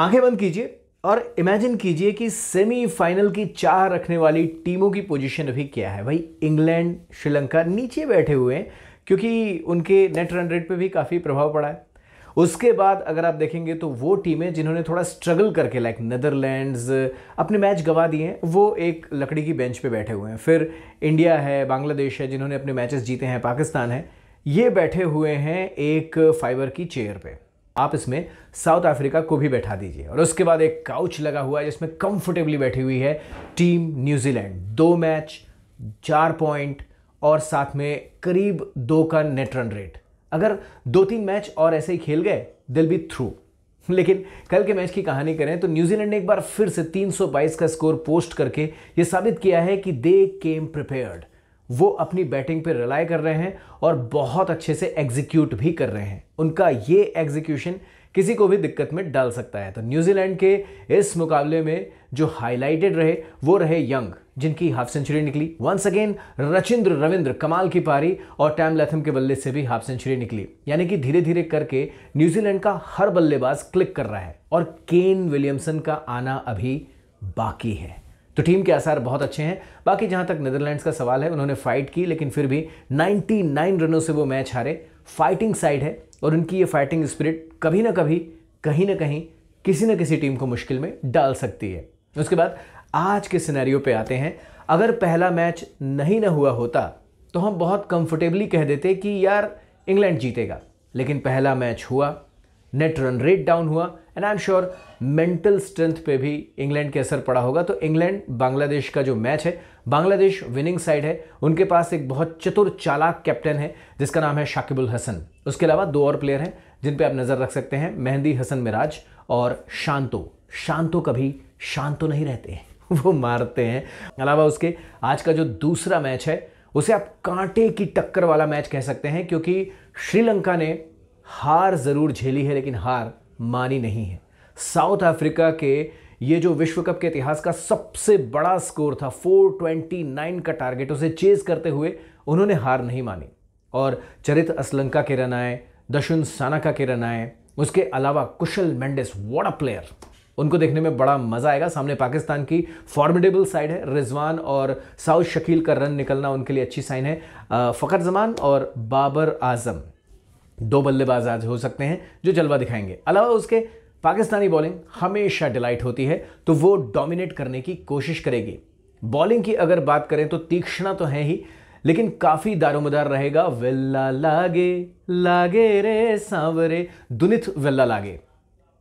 आंखें बंद कीजिए और इमेजिन कीजिए कि सेमीफाइनल की चाह रखने वाली टीमों की पोजीशन अभी क्या है भाई इंग्लैंड श्रीलंका नीचे बैठे हुए हैं क्योंकि उनके नेट रन रेट पे भी काफ़ी प्रभाव पड़ा है उसके बाद अगर आप देखेंगे तो वो टीमें जिन्होंने थोड़ा स्ट्रगल करके लाइक नदरलैंड्स अपने मैच गवा दिए हैं वो एक लकड़ी की बेंच पे बैठे हुए हैं फिर इंडिया है बांग्लादेश है जिन्होंने अपने मैचेस जीते हैं पाकिस्तान है ये बैठे हुए हैं एक फाइबर की चेयर पर आप इसमें साउथ अफ्रीका को भी बैठा दीजिए और उसके बाद एक काउच लगा हुआ है जिसमें कंफर्टेबली बैठी हुई है टीम न्यूजीलैंड दो मैच चार पॉइंट और साथ में करीब दो का नेट रन रेट अगर दो तीन मैच और ऐसे ही खेल गए दिल बी थ्रू लेकिन कल के मैच की कहानी करें तो न्यूजीलैंड ने एक बार फिर से 322 का स्कोर पोस्ट करके ये साबित किया है कि दे केम प्रिपेयर्ड वो अपनी बैटिंग पे रिलाई कर रहे हैं और बहुत अच्छे से एग्जीक्यूट भी कर रहे हैं उनका ये एग्जीक्यूशन किसी को भी दिक्कत में डाल सकता है तो न्यूजीलैंड के इस मुकाबले में जो हाईलाइटेड रहे वो रहे यंग जिनकी हाफ सेंचुरी निकली वंस अगेन रचिंद्र रविंद्र कमाल की पारी और टैम लेथम के बल्ले से भी हाफ सेंचुरी निकली यानी कि धीरे धीरे करके न्यूजीलैंड का हर बल्लेबाज क्लिक कर रहा है और केन विलियमसन का आना अभी बाकी है तो टीम के आसार बहुत अच्छे हैं बाकी जहां तक नीदरलैंड्स का सवाल है उन्होंने फाइट की लेकिन फिर भी 99 रनों से वो मैच हारे फाइटिंग साइड है और उनकी ये फाइटिंग स्पिरिट कभी ना कभी कहीं ना कहीं किसी न किसी टीम को मुश्किल में डाल सकती है उसके बाद आज के सिनेरियो पे आते हैं अगर पहला मैच नहीं ना हुआ होता तो हम बहुत कंफर्टेबली कह देते कि यार इंग्लैंड जीतेगा लेकिन पहला मैच हुआ नेट रन रेट डाउन हुआ and I am sure mental strength पे भी इंग्लैंड के असर पड़ा होगा तो इंग्लैंड बांग्लादेश का जो मैच है बांग्लादेश विनिंग साइड है उनके पास एक बहुत चतुर चालाक कैप्टन है जिसका नाम है शाकिबुल हसन उसके अलावा दो और प्लेयर हैं जिन पे आप नज़र रख सकते हैं मेहंदी हसन मिराज और शांतो शांतो कभी शांतो नहीं रहते हैं वो मारते हैं अलावा उसके आज का जो दूसरा मैच है उसे आप कांटे की टक्कर वाला मैच कह सकते हैं क्योंकि श्रीलंका ने हार ज़रूर झेली है लेकिन हार मानी नहीं है साउथ अफ्रीका के ये जो विश्व कप के इतिहास का सबसे बड़ा स्कोर था 429 का टारगेट उसे चेज करते हुए उन्होंने हार नहीं मानी और चरित असलंका के रन आए दशुन सानाका के रन आए उसके अलावा Kusal Mendis what a player उनको देखने में बड़ा मज़ा आएगा सामने पाकिस्तान की फॉर्मेडेबल साइड है रिजवान और साउथ शकील का रन निकलना उनके लिए अच्छी साइन है फ़खर जमान और बाबर आजम दो बल्लेबाज आज हो सकते हैं जो जलवा दिखाएंगे अलावा उसके पाकिस्तानी बॉलिंग हमेशा डिलाइट होती है तो वो डोमिनेट करने की कोशिश करेगी बॉलिंग की अगर बात करें तो तीक्ष्णा तो है ही लेकिन काफी दारोमदार रहेगा वेल्ला लागे लागे रे सांवरे दुनित वेल्ला लागे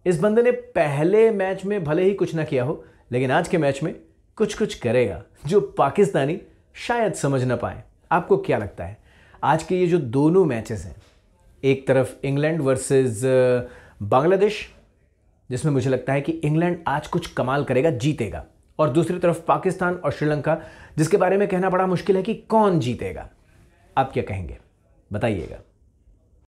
इस बंदे ने पहले मैच में भले ही कुछ ना किया हो लेकिन आज के मैच में कुछ कुछ करेगा जो पाकिस्तानी शायद समझ ना पाए आपको क्या लगता है आज के ये जो दोनों मैचेस हैं एक तरफ इंग्लैंड वर्सेस uh, बांग्लादेश जिसमें मुझे लगता है कि इंग्लैंड आज कुछ कमाल करेगा जीतेगा और दूसरी तरफ पाकिस्तान और श्रीलंका जिसके बारे में कहना बड़ा मुश्किल है कि कौन जीतेगा आप क्या कहेंगे बताइएगा